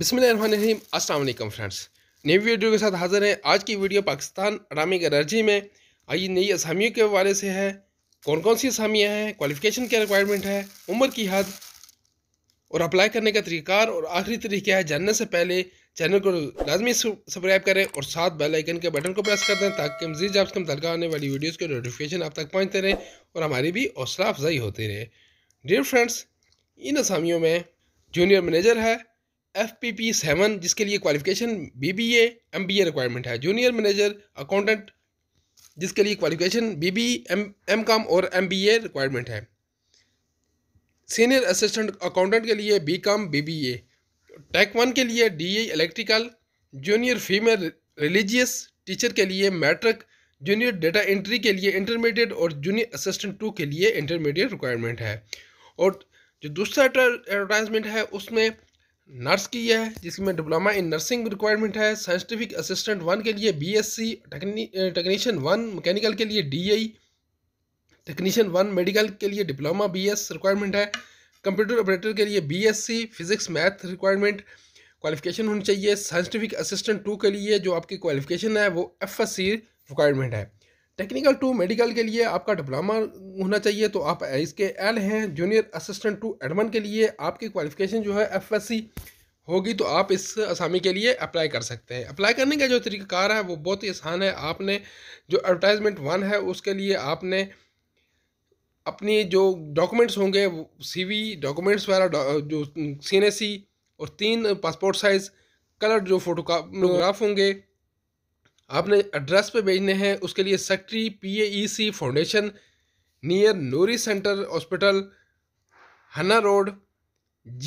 बिसमीम अल्लाम फ्रेंड्स नई वीडियो के साथ हाज़िर हैं आज की वीडियो पाकिस्तान अडामिक एनर्जी में आई नई असामियों के बारे से है कौन कौन सी असामियाँ हैं क्वालिफिकेशन क्या रिक्वायरमेंट है उम्र की हद और अप्लाई करने का तरीकार और आखिरी तरीका है जानने से पहले चैनल को लाजमी सब्सक्राइब करें और साथ बेल आइकन के बटन को प्रेस कर दें ताकि मजीद जब कम मुतल आने वाली वीडियोज़ के नोटिफिकेशन आप तक पहुँचते रहें और हमारी भी हौसला अफजाई होती रहे डियर फ्रेंड्स इन असामियों में जूनियर मैनेजर है एफ पी पी सेवन जिसके लिए qualification B B A M B A requirement है जूनियर मैनेजर अकाउंटेंट जिसके लिए qualification B B M M com और एम बी ए रिक्वायरमेंट है सीनियर असिस्टेंट अकाउंटेंट के लिए B com B B A tech one के लिए D A electrical junior female religious teacher के लिए मैट्रिक जूनियर डेटा एंट्री के लिए इंटरमीडिएट और जूनियर असिस्टेंट टू के लिए इंटरमीडिएट रिक्वायरमेंट है और जो दूसरा एडवर्टाइजमेंट है उसमें नर्स की है जिसमें डिप्लोमा इन नर्सिंग रिक्वायरमेंट है साइंटिफिक असिस्टेंट वन के लिए B S C technician one mechanical के लिए D I technician one medical के लिए डिप्लोमा बी एस रिक्वायरमेंट है कंप्यूटर ऑपरेटर के लिए B S C physics math requirement qualification होनी चाहिए साइंटिफिक असिस्टेंट टू के लिए जो आपकी क्वालिफिकेशन है वो एफ एस सी रिक्वायरमेंट है टेक्निकल टू मेडिकल के लिए आपका डिप्लोमा होना चाहिए तो आप इसके एल हैं जूनियर असिस्टेंट टू एडमन के लिए आपकी क्वालिफिकेशन जो है एफएससी होगी तो आप इस असामी के लिए अप्लाई कर सकते हैं अप्लाई करने का जो तरीक़ाकार है वो बहुत ही आसान है आपने जो एडवर्टाइजमेंट वन है उसके लिए आपने अपनी जो डॉक्यूमेंट्स होंगे सी डॉक्यूमेंट्स वगैरह जो सी और तीन पासपोर्ट साइज़ कलर जो फोटोग्राफ तो होंगे आपने एड्रेस पे भेजने हैं उसके लिए secretary P A C foundation near Noori centre hospital Hanna road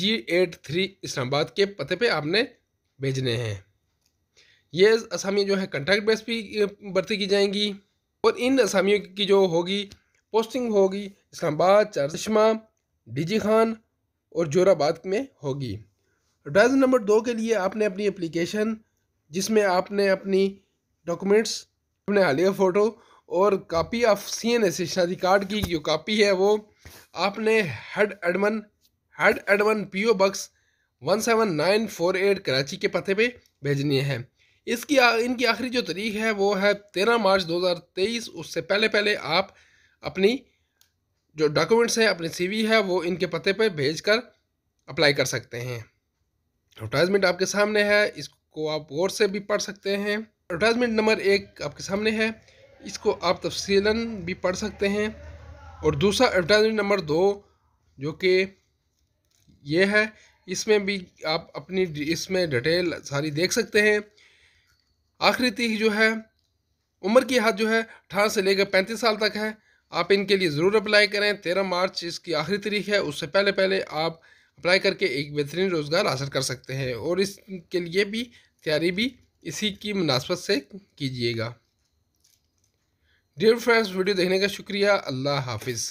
G eight three Islamabad के पते पे आपने भेजने हैं ये असामी जो है कंट्रैक्ट बेस पर भर्ती की जाएंगी और इन असामियों की जो होगी पोस्टिंग होगी इस्लामाबाद चारशमा डीजी खान और जोराबाद में होगी एड्रेस नंबर दो के लिए आपने अपनी एप्लीकेशन जिसमें आपने अपनी डॉक्यूमेंट्स अपने हालिया फ़ोटो और copy of C N S शादी कार्ड की जो कापी है वो आपने head admin head admin P O box one seven nine four eight Karachi के पते पे भेजनी है इसकी आ, इनकी आखिरी जो तारीख है वो है तेरह मार्च दो हज़ार तेईस उससे पहले पहले आप अपनी जो डॉक्यूमेंट्स हैं अपनी सीवी है वो इनके पते पे भेज कर अप्लाई कर सकते हैं एडवर्टाइजमेंट आपके सामने है इसको आप गौर से भी पढ़ सकते हैं एडवर्टाइजमेंट नंबर एक आपके सामने है इसको आप तफसीला भी पढ़ सकते हैं और दूसरा एडवर्टाइजमेंट नंबर दो जो कि ये है इसमें भी आप अपनी इसमें डिटेल सारी देख सकते हैं आखिरी तीख जो है उम्र की हद जो है अठारह से लेकर पैंतीस साल तक है आप इनके लिए ज़रूर अप्लाई करें तेरह मार्च इसकी आखिरी तारीख है उससे पहले पहले आप अप्लाई करके एक बेहतरीन रोज़गार हासिल कर सकते हैं और इसके लिए भी तैयारी भी इसी की मुनासबत से कीजिएगा डियर फ्रेंड्स वीडियो देखने का शुक्रिया अल्लाह हाफिज़